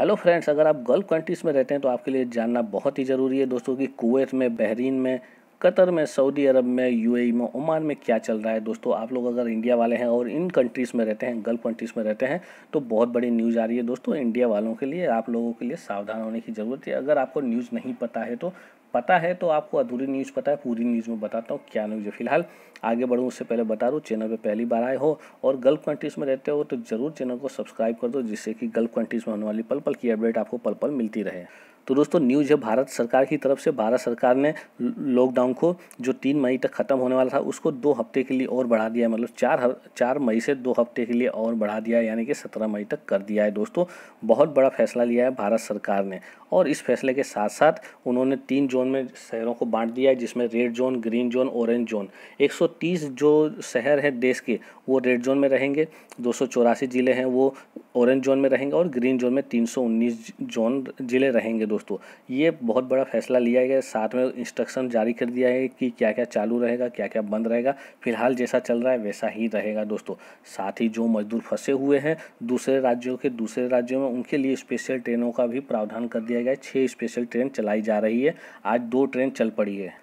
hello friends अगर आप gulf countries में रहते हैं तो आपके लिए जानना बहुत ही ज़रूरी है दोस्तों कि कुवैत में बहरीन में कतर में सऊदी अरब में यूएई e में ओमान में क्या चल रहा है दोस्तों आप लोग अगर इंडिया वाले हैं और इन कंट्रीज़ में रहते हैं गल्फ कंट्रीज़ में रहते हैं तो बहुत बड़ी न्यूज़ आ रही है दोस्तों इंडिया वालों के लिए आप लोगों के लिए सावधान होने की ज़रूरत है अगर आपको न्यूज़ नहीं पता है तो पता है तो आपको अधूरी न्यूज़ पता है पूरी न्यूज़ में बताता हूँ क्या न्यूज़ है फिलहाल आगे बढ़ूँ उससे पहले बता दूँ चैनल पर पहली बार आए हो और गल्फ कंट्रीज़ में रहते हो तो ज़रूर चैनल को सब्सक्राइब कर दो जिससे कि गल्फ कंट्रीज़ में होने वाली पल पल की अपडेट आपको पल पल मिलती रहे तो दोस्तों न्यूज़ है भारत सरकार की तरफ से भारत सरकार ने लॉकडाउन को जो तीन मई तक ख़त्म होने वाला था उसको दो हफ्ते के लिए और बढ़ा दिया मतलब चार चार मई से दो हफ्ते के लिए और बढ़ा दिया यानी कि सत्रह मई तक कर दिया है दोस्तों बहुत बड़ा फैसला लिया है भारत सरकार ने और इस फैसले के साथ साथ उन्होंने तीन जोन में शहरों को बांट दिया है जिसमें red zone green zone orange zone 130 जो शहर हैं देश के वो रेड जोन में रहेंगे दो ज़िले हैं वो ऑरेंज जोन में रहेंगे और ग्रीन जोन में 319 जोन ज़िले रहेंगे दोस्तों दोस्तों ये बहुत बड़ा फैसला लिया गया साथ में इंस्ट्रक्शन जारी कर दिया है कि क्या क्या चालू रहेगा क्या क्या बंद रहेगा फिलहाल जैसा चल रहा है वैसा ही रहेगा दोस्तों साथ ही जो मजदूर फंसे हुए हैं दूसरे राज्यों के दूसरे राज्यों में उनके लिए स्पेशल ट्रेनों का भी प्रावधान कर दिया गया है छः स्पेशल ट्रेन चलाई जा रही है आज दो ट्रेन चल पड़ी है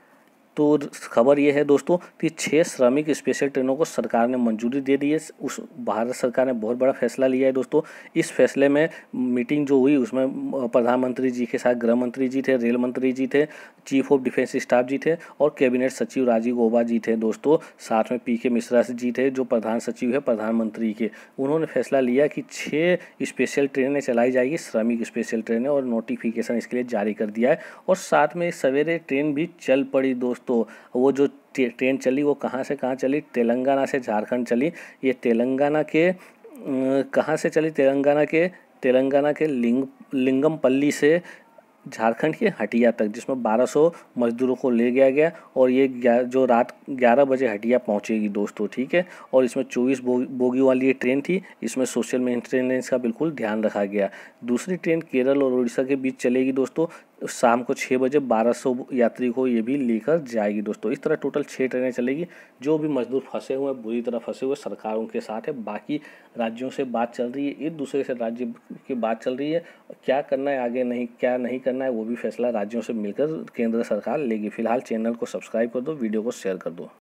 तो खबर ये है दोस्तों कि छः श्रमिक स्पेशल ट्रेनों को सरकार ने मंजूरी दे दी है उस भारत सरकार ने बहुत बड़ा फैसला लिया है दोस्तों इस फैसले में मीटिंग जो हुई उसमें प्रधानमंत्री जी के साथ गृह मंत्री जी थे रेल मंत्री जी थे चीफ ऑफ डिफेंस स्टाफ जी थे और कैबिनेट सचिव राजीव गौबा जी थे दोस्तों साथ में पी के मिश्रा जी थे जो प्रधान सचिव है प्रधानमंत्री के उन्होंने फैसला लिया कि छः स्पेशल ट्रेनें चलाई जाएगी श्रमिक स्पेशल ट्रेनें और नोटिफिकेशन इसके लिए जारी कर दिया है और साथ में सवेरे ट्रेन भी चल पड़ी दोस्तों तो वो जो ट्रेन चली वो कहाँ से कहाँ चली तेलंगाना से झारखंड चली ये तेलंगाना के कहाँ से चली तेलंगाना के तेलंगाना के लिंग लिंगमपल्ली से झारखंड के हटिया तक जिसमें 1200 मजदूरों को ले गया गया और ये जो रात 11 बजे हटिया पहुंचेगी दोस्तों ठीक है और इसमें 24 बोगी वाली ये ट्रेन थी इसमें सोशल मेंटेनेंस का बिल्कुल ध्यान रखा गया दूसरी ट्रेन केरल और उड़ीसा के बीच चलेगी दोस्तों शाम को छः बजे 1200 यात्री को ये भी लेकर जाएगी दोस्तों इस तरह टोटल छः ट्रेनें चलेगी जो भी मजदूर फंसे हुए हैं बुरी तरह फंसे हुए सरकार उनके साथ है बाकी राज्यों से बात चल रही है एक दूसरे से राज्य की बात चल रही है क्या करना है आगे नहीं क्या नहीं करना है वो भी फैसला राज्यों से मिलकर केंद्र सरकार लेगी फिलहाल चैनल को सब्सक्राइब कर दो वीडियो को शेयर कर दो